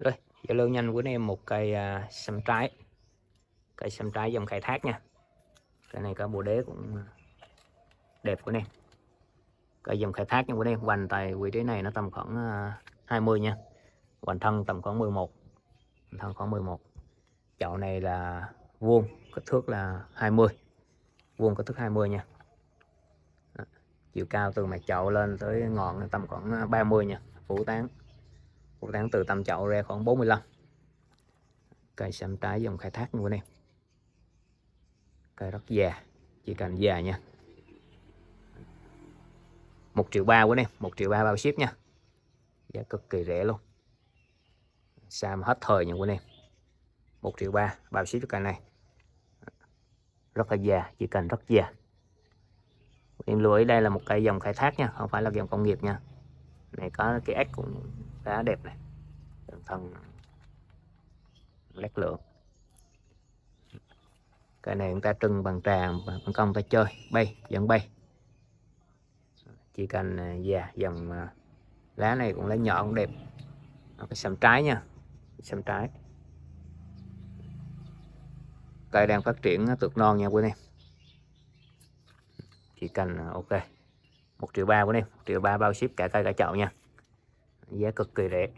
rồi giao lưu nhanh của anh em một cây à, sâm trái cây sâm trái dòng khai thác nha cái này có bộ đế cũng đẹp của anh em cây dòng khai thác nha của anh em hoành tại vị trí này nó tầm khoảng à, 20 nha hoành thân tầm khoảng 11 hoành thân khoảng 11 chậu này là vuông kích thước là 20 vuông kích thước 20 nha chiều cao từ mặt chậu lên tới ngọn tầm khoảng 30 à, nha phủ tán Cô tán từ tầm chậu ra khoảng 45 Cây xăm trái dòng khai thác luôn anh em Cây rất già Chỉ cần già nha 1 triệu 3 của em 1 triệu 3 bao ship nha Giá cực kỳ rẻ luôn Sam hết thời nha của anh em 1 triệu 3 bao ship cho cây này Rất là già Chỉ cần rất già em lưu ý đây là một cây dòng khai thác nha không phải là dòng công nghiệp nha này có cái ếch cũng cá đẹp này đường thân lét lượng cái này chúng ta trưng bằng tràng, bằng công ta chơi bay dần bay chỉ cần à, già yeah, dòng à, lá này cũng lá nhỏ cũng đẹp nó cái sầm trái nha sầm trái cây đang phát triển à, tược non nha quý anh em chỉ cần ok một triệu ba quý em triệu ba bao ship cả cây cả chậu nha giá dạ, cực kỳ rẻ